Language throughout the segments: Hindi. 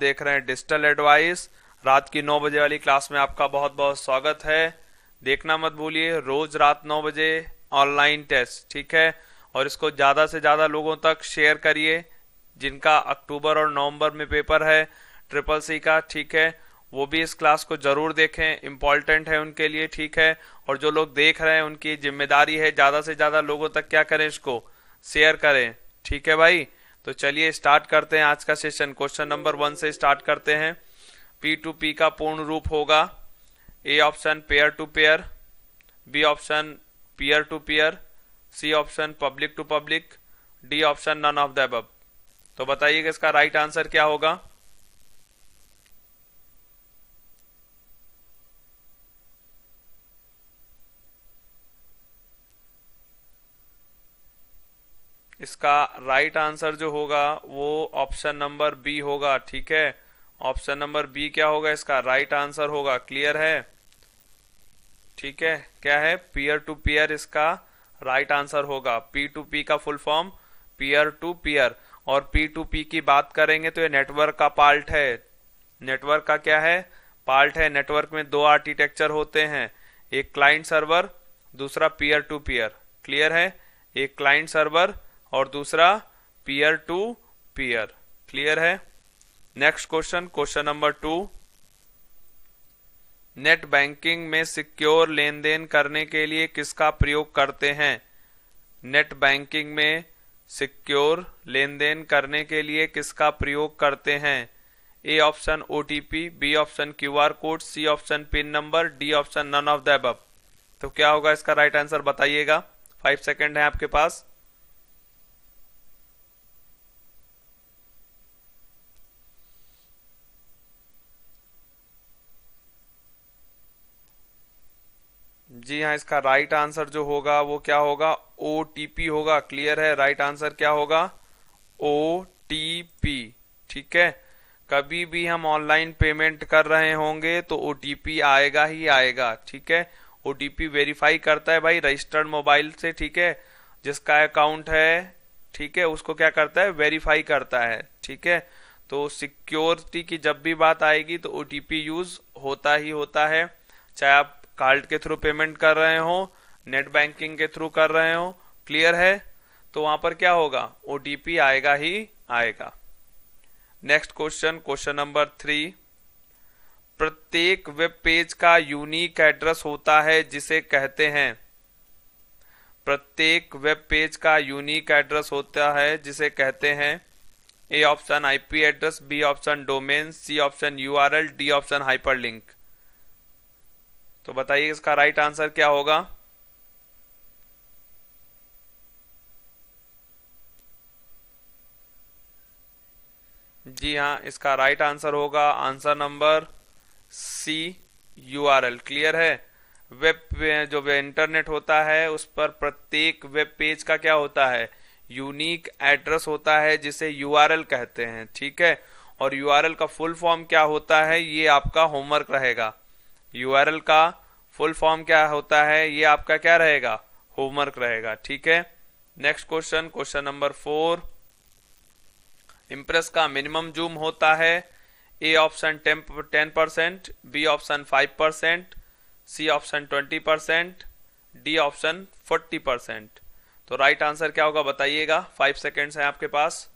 देख रहे हैं डिजिटल एडवाइस रात की नौ बजे वाली क्लास में आपका बहुत बहुत स्वागत है देखना मत भूलिए रोज रात नौ बजे ऑनलाइन टेस्ट ठीक है और इसको ज़्यादा से ज़्यादा लोगों तक शेयर करिए जिनका अक्टूबर और नवंबर में पेपर है ट्रिपल सी का ठीक है वो भी इस क्लास को जरूर देखें इम्पॉर्टेंट है उनके लिए ठीक है और जो लोग देख रहे हैं उनकी जिम्मेदारी है ज़्यादा से ज़्यादा लोगों तक क्या करें इसको शेयर करें ठीक है भाई तो चलिए स्टार्ट करते हैं आज का सेशन क्वेश्चन नंबर वन से स्टार्ट करते हैं पी टू पी का पूर्ण रूप होगा A option pair to pair B option peer to peer C option public to public D option none of the अब तो बताइएगा इसका राइट आंसर क्या होगा इसका राइट आंसर जो होगा वो ऑप्शन नंबर बी होगा ठीक है ऑप्शन नंबर बी क्या होगा इसका राइट आंसर होगा क्लियर है ठीक है क्या है पीयर टू पीयर इसका राइट आंसर होगा पी टू पी का full form peer to peer और पी टू पी की बात करेंगे तो ये नेटवर्क का पार्ट है नेटवर्क का क्या है पार्ट है नेटवर्क में दो आर्किटेक्चर होते हैं एक क्लाइंट सर्वर दूसरा पीयर टू पीयर क्लियर है एक क्लाइंट सर्वर और दूसरा पीयर टू पीयर क्लियर है next question question number two net banking में सिक्योर लेन देन करने के लिए किसका प्रयोग करते हैं नेट बैंकिंग में सिक्योर लेन देन करने के लिए किसका प्रयोग करते हैं A option O B option Q R code C option pin number D option none of the अब तो क्या होगा इसका राइट आंसर बताइएगा फाइव सेकेंड है आपके पास जी हाँ इसका राइट आंसर जो होगा वो क्या होगा ओ होगा क्लियर है राइट आंसर क्या होगा ओ ठीक है कभी भी हम ऑनलाइन पेमेंट कर रहे होंगे तो ओ आएगा ही आएगा ठीक है ओ वेरीफाई करता है भाई रजिस्टर्ड मोबाइल से ठीक है जिसका अकाउंट है ठीक है उसको क्या करता है वेरीफाई करता है ठीक है तो सिक्योरिटी की जब भी बात आएगी तो ओ टी पी यूज होता ही होता है चाहे आप कार्ड के थ्रू पेमेंट कर रहे हो नेट बैंकिंग के थ्रू कर रहे हो क्लियर है तो वहां पर क्या होगा ओटीपी आएगा ही आएगा next question question number three प्रत्येक वेब पेज का यूनिक एड्रेस होता है जिसे कहते हैं प्रत्येक वेब पेज का यूनिक एड्रेस होता है जिसे कहते हैं A option IP address B option domain C option URL D option hyperlink तो बताइए इसका राइट आंसर क्या होगा जी हाँ इसका राइट आंसर होगा answer number C U R L clear है वेब जो वे इंटरनेट होता है उस पर प्रत्येक वेब पेज का क्या होता है यूनिक एड्रेस होता है जिसे यू आर एल कहते हैं ठीक है और यू आर एल का फुल फॉर्म क्या होता है ये आपका होमवर्क रहेगा यूआरएल का फुल फॉर्म क्या होता है ये आपका क्या रहेगा होमवर्क रहेगा ठीक है next question question number four impress का मिनिमम जूम होता है A option ten percent B option five percent C option twenty percent D option forty percent तो राइट right आंसर क्या होगा बताइएगा फाइव सेकेंड्स हैं आपके पास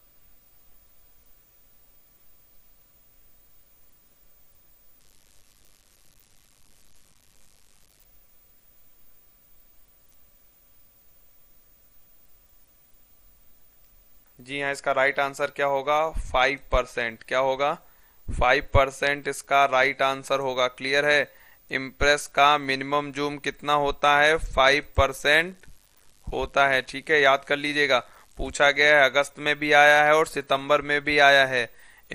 जी हाँ इसका राइट आंसर क्या होगा फाइव परसेंट क्या होगा फाइव परसेंट इसका राइट आंसर होगा क्लियर है इम्प्रेस का मिनिमम जूम कितना होता है फाइव परसेंट होता है ठीक है याद कर लीजिएगा पूछा गया है अगस्त में भी आया है और सितंबर में भी आया है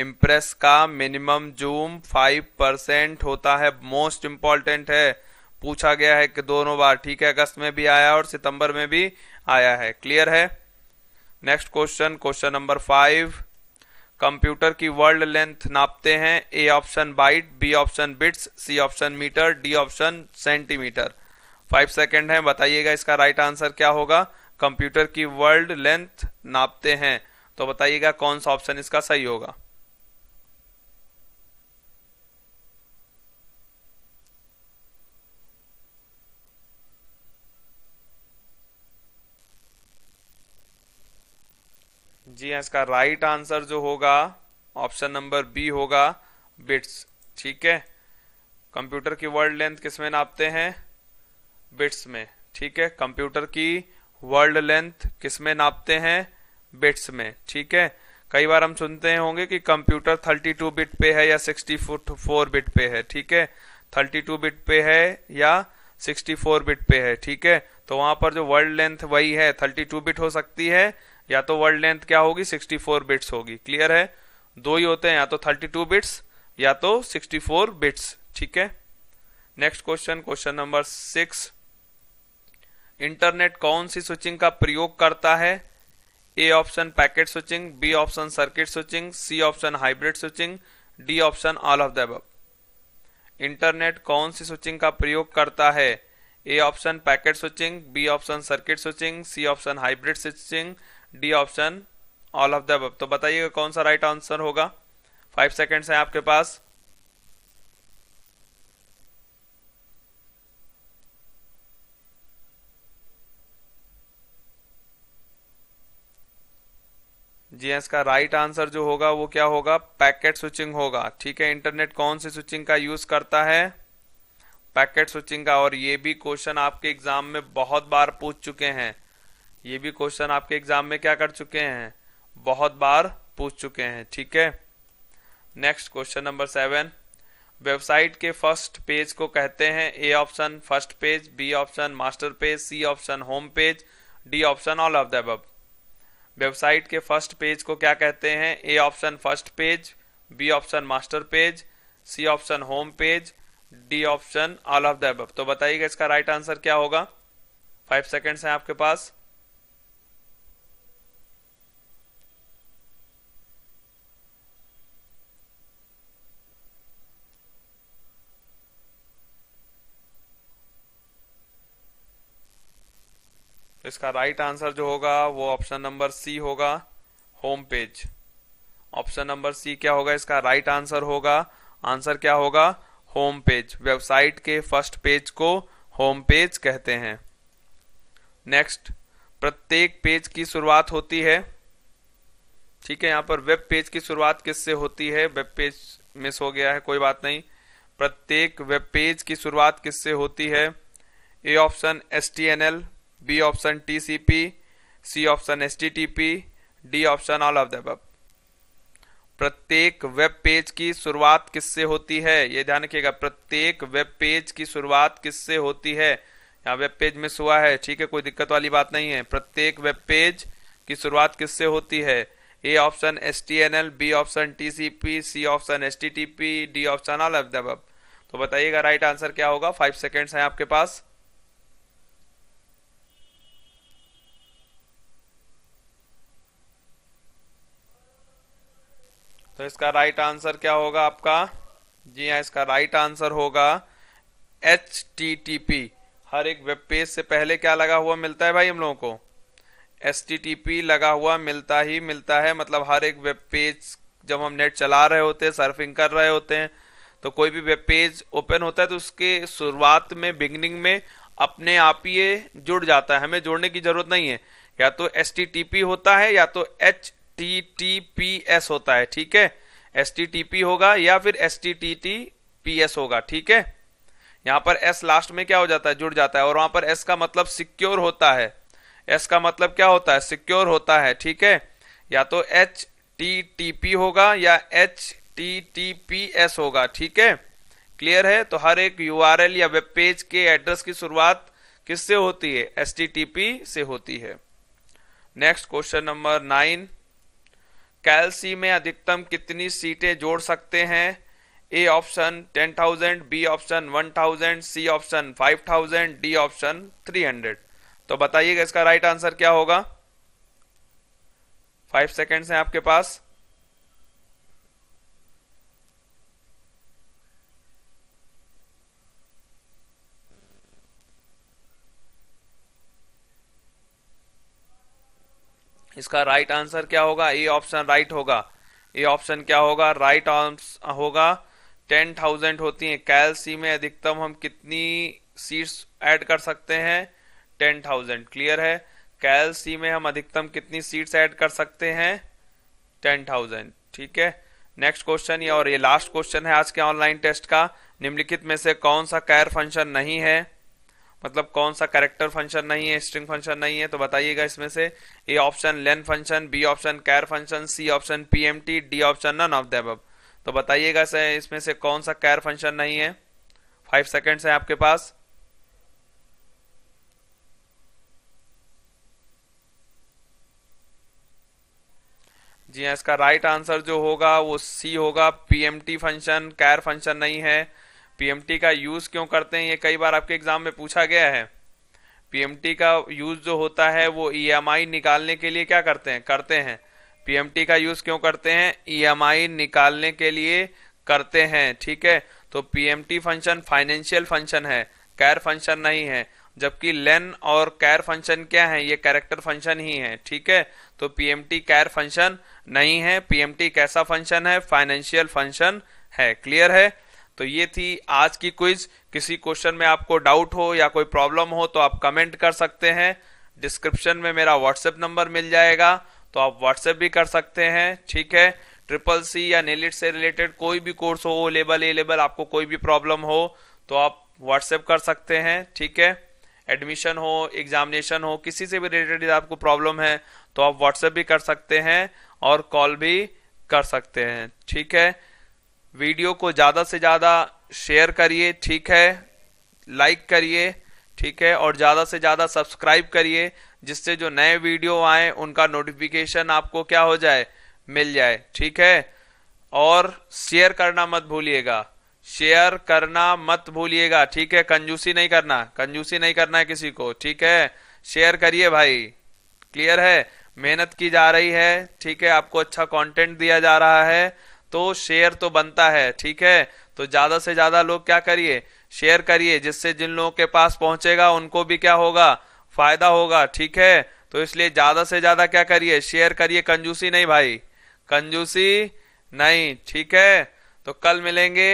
इम्प्रेस का मिनिमम जूम फाइव परसेंट होता है मोस्ट इम्पॉर्टेंट है पूछा गया है कि दोनों बार ठीक है अगस्त में भी आया और सितंबर में भी आया है क्लियर है next question question number five computer की वर्ल्ड लेंथ नापते हैं A option byte B option bits C option metre D option centimetre five second है बताइएगा इसका राइट आंसर क्या होगा कंप्यूटर की वर्ल्ड लेंथ नापते हैं तो बताइएगा कौन सा ऑप्शन इसका सही होगा जी हाँ इसका राइट आंसर जो होगा ऑप्शन नंबर बी होगा बिट्स ठीक है कंप्यूटर की वर्ल्ड लेंथ किस में नापते हैं बिट्स में ठीक है कंप्यूटर की वर्ल्ड लेंथ किस में नापते हैं बिट्स में ठीक है कई बार हम सुनते होंगे कि कंप्यूटर 32 बिट पे है या 64 बिट पे है ठीक है 32 बिट पे है या 64 बिट पे है ठीक है तो वहां पर जो वर्ल्ड लेंथ वही है 32 बिट हो सकती है या तो वर्ड लेंथ क्या होगी 64 बिट्स होगी क्लियर है दो ही होते हैं या तो 32 बिट्स या तो 64 बिट्स ठीक है next question question number six internet कौन सी स्विचिंग का प्रयोग करता है A option packet switching B option circuit switching C option hybrid switching D option all of the अब इंटरनेट कौन सी स्विचिंग का प्रयोग करता है A option packet switching B option circuit switching C option hybrid switching D option all of the अब तो बताइएगा कौन सा राइट आंसर होगा फाइव सेकेंड्स हैं आपके पास जी जीएस का राइट आंसर जो होगा वो क्या होगा पैकेट स्विचिंग होगा ठीक है इंटरनेट कौन सी स्विचिंग का यूज करता है पैकेट स्विचिंग का और ये भी क्वेश्चन आपके एग्जाम में बहुत बार पूछ चुके हैं ये भी क्वेश्चन आपके एग्जाम में क्या कर चुके हैं बहुत बार पूछ चुके हैं ठीक है next question number seven website के फर्स्ट पेज को कहते हैं A option first page B option master page C option home page D option all of the अब वेबसाइट के फर्स्ट पेज को क्या कहते हैं A option first page B option master page C option home page D option all of the अब तो बताइएगा इसका राइट right आंसर क्या होगा फाइव सेकेंड्स हैं आपके पास तो इसका राइट आंसर जो होगा वो ऑप्शन नंबर सी होगा home page option number C क्या होगा इसका राइट आंसर होगा आंसर क्या होगा होम पेज वेबसाइट के फर्स्ट पेज को होम पेज कहते हैं नेक्स्ट प्रत्येक पेज की शुरुआत होती है ठीक है यहां पर वेब पेज की शुरुआत किससे होती है वेब पेज मिस हो गया है कोई बात नहीं प्रत्येक वेब पेज की शुरुआत किससे होती है A option S T N L B option TCP C option P D option all of the प्रत्येक वेब पेज की शुरुआत किससे होती है ये ध्यान रखिएगा प्रत्येक वेब पेज की शुरुआत किससे होती है यहाँ वेब पेज मिस हुआ है ठीक है कोई दिक्कत वाली बात नहीं है प्रत्येक वेब पेज की शुरुआत किससे होती है A option S T N L B option T C P C option S T T P D option all of the तो बताइएगा राइट आंसर क्या होगा फाइव सेकेंड्स हैं आपके पास तो इसका राइट आंसर क्या होगा आपका जी हाँ इसका राइट आंसर होगा एच टी टी पी हर एक वेब पेज से पहले क्या लगा हुआ मिलता है भाई हम लोगों को एस टी टी पी लगा हुआ मिलता ही मिलता है मतलब हर एक वेब पेज जब हम नेट चला रहे होते हैं सर्फिंग कर रहे होते हैं तो कोई भी वेब पेज ओपन होता है तो उसके शुरुआत में बिगनिंग में अपने आप ही ये जुड़ जाता है हमें जोड़ने की जरूरत नहीं है या तो एस होता है या तो H T T P S होता है ठीक है एस टी टी पी होगा या फिर S T T T P S होगा ठीक है यहां पर एस लास्ट में क्या हो जाता है जुड़ जाता है और वहां पर एस का मतलब सिक्योर होता है एस का मतलब क्या होता है सिक्योर होता है ठीक है या तो एच टी टी पी होगा या H T T P S होगा ठीक है क्लियर है तो हर एक यू आर एल या वेब पेज के एड्रेस की शुरुआत किससे होती है एस टी टी पी से होती है नेक्स्ट क्वेश्चन नंबर नाइन कैलसी में अधिकतम कितनी सीटें जोड़ सकते हैं A option ten thousand B option one thousand C option five thousand D option three hundred तो बताइएगा इसका राइट आंसर क्या होगा फाइव सेकेंड्स हैं आपके पास इसका राइट आंसर क्या होगा ए ऑप्शन राइट होगा ए ऑप्शन क्या होगा राइट होगा टेन थाउजेंड होती है कैल सी में अधिकतम हम कितनी सीट्स ऐड कर सकते हैं टेन थाउजेंड क्लियर है कैल सी में हम अधिकतम कितनी सीट्स ऐड कर सकते हैं टेन थाउजेंड ठीक है नेक्स्ट क्वेश्चन ये और ये लास्ट क्वेश्चन है आज के ऑनलाइन टेस्ट का निम्नलिखित में से कौन सा कैर फंक्शन नहीं है मतलब कौन सा कैरेक्टर फंक्शन नहीं है स्ट्रिंग फंक्शन नहीं है तो बताइएगा इसमें से A option len function B option char function C option PMT D option none of the तो बताइएगा इसमें से कौन सा कैर फंक्शन नहीं है फाइव सेकेंड्स है आपके पास जी हाँ इसका राइट आंसर जो होगा वो सी होगा पीएमटी फंक्शन कैर फंक्शन नहीं है पीएमटी का यूज़ क्यों करते हैं ये कई बार आपके एग्ज़ाम में पूछा गया है पीएमटी का यूज़ जो होता है वो ईएमआई e निकालने के लिए क्या करते हैं करते हैं पीएमटी का यूज़ क्यों करते हैं ईएमआई e निकालने के लिए करते हैं ठीक है तो पीएमटी फंक्शन फाइनेंशियल फंक्शन है कैर फंक्शन नहीं है जबकि लेन और कैर फंक्शन क्या है ये कैरेक्टर फंक्शन ही है ठीक है तो पीएमटी कैर फंक्शन नहीं है पीएमटी कैसा फंक्शन है फाइनेंशियल फंक्शन है क्लियर है तो ये थी आज की क्विज किसी क्वेश्चन में आपको डाउट हो या कोई प्रॉब्लम हो तो आप कमेंट कर सकते हैं डिस्क्रिप्शन में मेरा व्हाट्सएप नंबर मिल जाएगा तो आप व्हाट्सएप भी कर सकते हैं ठीक है ट्रिपल सी या नेलिट से रिलेटेड कोई भी कोर्स हो लेबल ए लेबल आपको कोई भी प्रॉब्लम हो तो आप व्हाट्सएप कर सकते हैं ठीक है एडमिशन हो एग्जामिनेशन हो किसी से भी रिलेटेड आपको प्रॉब्लम है तो आप व्हाट्सएप भी कर सकते हैं और कॉल भी कर सकते हैं ठीक है वीडियो को ज़्यादा से ज़्यादा शेयर करिए ठीक है लाइक करिए ठीक है और ज़्यादा से ज़्यादा सब्सक्राइब करिए जिससे जो नए वीडियो आए उनका नोटिफिकेशन आपको क्या हो जाए मिल जाए ठीक है और शेयर करना मत भूलिएगा शेयर करना मत भूलिएगा ठीक है कंजूसी नहीं करना कंजूसी नहीं करना है किसी को ठीक है शेयर करिए भाई क्लियर है मेहनत की जा रही है ठीक है आपको अच्छा कंटेंट दिया जा रहा है तो शेयर तो बनता है ठीक है तो ज्यादा से ज्यादा लोग क्या करिए शेयर करिए जिससे जिन लोगों के पास पहुंचेगा उनको भी क्या होगा फायदा होगा ठीक है तो इसलिए ज्यादा से ज्यादा क्या करिए शेयर करिए कंजूसी नहीं भाई कंजूसी नहीं ठीक है तो कल मिलेंगे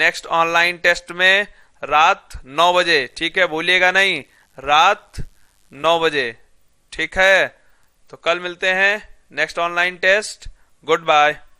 नेक्स्ट ऑनलाइन टेस्ट में रात नौ बजे ठीक है भूलिएगा नहीं रात नौ बजे ठीक है तो कल मिलते हैं next online test good bye